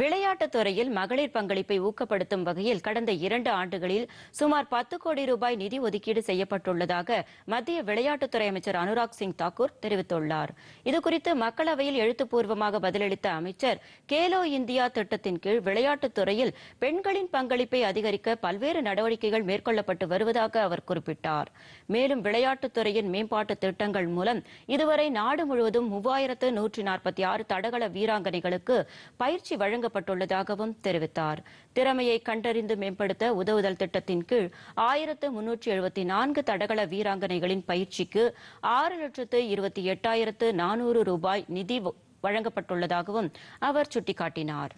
விளையாட்டுத் துறையில் மகளிர் பங்களிப்பை ஊக்கப்படுத்தும் வகையில் கடந்த இரண்டு ஆண்டுகளில் சுமார் பத்து கோடி ரூபாய் நிதி ஒதுக்கீடு செய்யப்பட்டுள்ளதாக மத்திய விளையாட்டுத்துறை அமைச்சர் அனுராக் சிங் தாக்கூர் தெரிவித்துள்ளார் இதுகுறித்து மக்களவையில் எழுத்துப்பூர்வமாக பதிலளித்த அமைச்சர் கேலோ இந்தியா திட்டத்தின் கீழ் விளையாட்டுத் துறையில் பெண்களின் பங்களிப்பை அதிகரிக்க பல்வேறு நடவடிக்கைகள் மேற்கொள்ளப்பட்டு வருவதாக அவர் குறிப்பிட்டார் மேலும் விளையாட்டுத் துறையின் மேம்பாட்டு திட்டங்கள் மூலம் இதுவரை நாடு முழுவதும் மூவாயிரத்து நூற்றி நாற்பத்தி ஆறு தடகள வீராங்கனைகளுக்கு பயிற்சி வழங்க வழங்கப்பட்டுள்ளதாகவும் தெரிவித்தார் திறமையை கண்டறிந்து மேம்படுத்த உதவுதல் திட்டத்தின் கீழ் ஆயிரத்து முன்னூற்றி எழுபத்தி நான்கு தடகள வீராங்கனைகளின் பயிற்சிக்கு ஆறு லட்சத்து இருபத்தி எட்டாயிரத்து நானூறு ரூபாய் நிதி வழங்கப்பட்டுள்ளதாகவும் அவர் சுட்டிக்காட்டினாா்